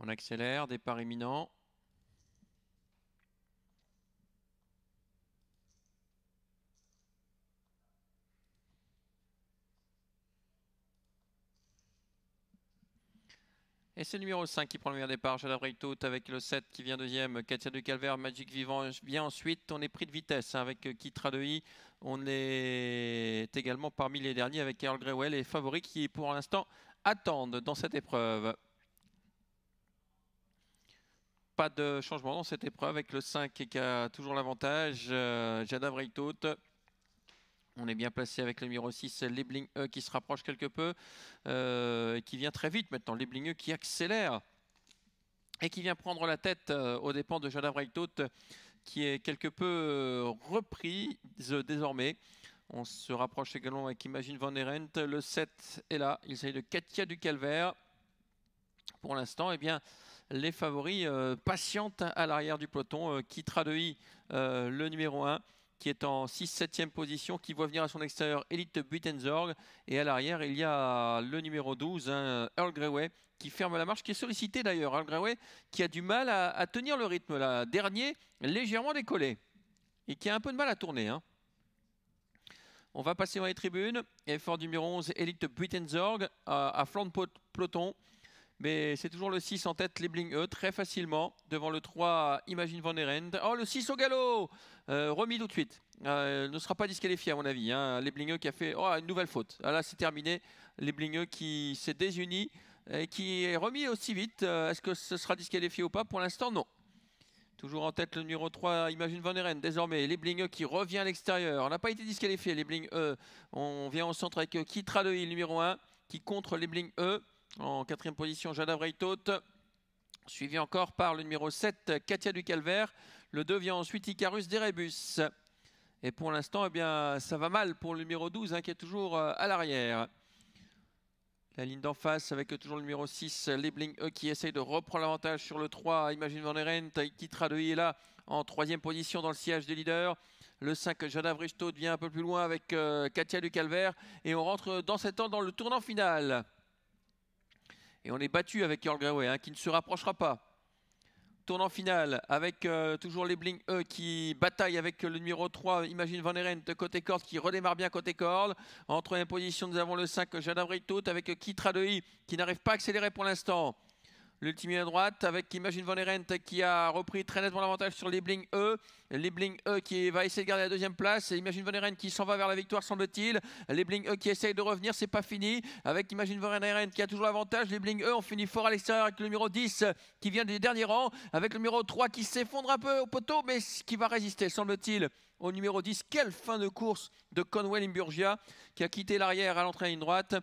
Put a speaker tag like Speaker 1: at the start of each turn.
Speaker 1: On accélère, départ imminent. Et c'est le numéro 5 qui prend le meilleur départ. l'avais Tout avec le 7 qui vient deuxième. Katia du Calvaire, Magic Vivant vient ensuite. On est pris de vitesse hein, avec Kitra Dehi. On est également parmi les derniers avec Earl Greywell, et favoris qui pour l'instant attendent dans cette épreuve. Pas de changement dans cette épreuve avec le 5 qui a toujours l'avantage. Euh, Jada On est bien placé avec le numéro 6, Lebling E qui se rapproche quelque peu euh, et qui vient très vite maintenant. Lebling E qui accélère et qui vient prendre la tête euh, aux dépens de Jada Breithaupt qui est quelque peu reprise désormais. On se rapproche également avec Imagine Van Erent. Le 7 est là. Il s'agit de Katia du Calvaire. Pour l'instant, eh bien, les favoris euh, patientent à l'arrière du peloton. Euh, qui traduit euh, le numéro 1 qui est en 6-7e position, qui voit venir à son extérieur Elite Buitenzorg. Et à l'arrière, il y a le numéro 12, hein, Earl Greyway, qui ferme la marche, qui est sollicité d'ailleurs. Earl Greyway qui a du mal à, tenir le rythme, là. Dernier, légèrement décollé. Et qui a un peu de mal à tourner. Hein. On va passer dans les tribunes. Effort numéro 11, Elite Buitenzorg, à, à flanc de peloton. Mais c'est toujours le 6 en tête, les E, très facilement. Devant le 3, Imagine Van Erend. Oh, le 6 au galop euh, Remis tout de suite. Euh, ne sera pas disqualifié, à mon avis. Hein. E qui a fait oh, une nouvelle faute. Ah, là, c'est terminé. Les E qui s'est désuni et qui est remis aussi vite. Euh, est-ce que ce sera disqualifié ou pas Pour l'instant, non. Toujours en tête le numéro 3, Imagine Van Eren. Désormais, les E qui revient à l'extérieur. On n'a pas été disqualifié, les E. On vient au centre avec Kitra Hill, numéro 1, qui contre les E. En quatrième position, Jada suivi encore par le numéro 7, Katia Ducalvert. Le 2 vient ensuite Icarus Derebus. Et pour l'instant, eh bien, ça va mal pour le numéro 12, hein, qui est toujours euh, à l'arrière. La ligne d'en face avec toujours le numéro 6, Lebling e, qui essaye de reprendre l'avantage sur le 3. Imagine Van Erent, qui traduit là en troisième position dans le siège des leaders. Le 5, Jada vient un peu plus loin avec euh, Katia Ducalvert. Et on rentre dans 7 ans dans le tournant final. Et on est battu avec Earl Grewe hein, qui ne se rapprochera pas. Tournant final avec euh, toujours les Bling E euh, qui bataillent avec le numéro 3, Imagine Van Eren côté corde qui redémarre bien côté corde. En troisième position, nous avons le 5, Jadam Tout avec Kitra Dehi qui n'arrive pas à accélérer pour l'instant. L'ultime à droite avec Imagine von Erent qui a repris très nettement l'avantage sur Liebling E. Liebling E qui va essayer de garder la deuxième place. Et Imagine Von qui s'en va vers la victoire semble-t-il. Liebling E qui essaye de revenir, c'est pas fini. Avec Imagine Von qui a toujours l'avantage. Liebling E, on finit fort à l'extérieur avec le numéro 10 qui vient des derniers rangs. Avec le numéro 3 qui s'effondre un peu au poteau mais qui va résister semble-t-il au numéro 10. Quelle fin de course de Conway Limburgia qui a quitté l'arrière à l'entrée à une droite.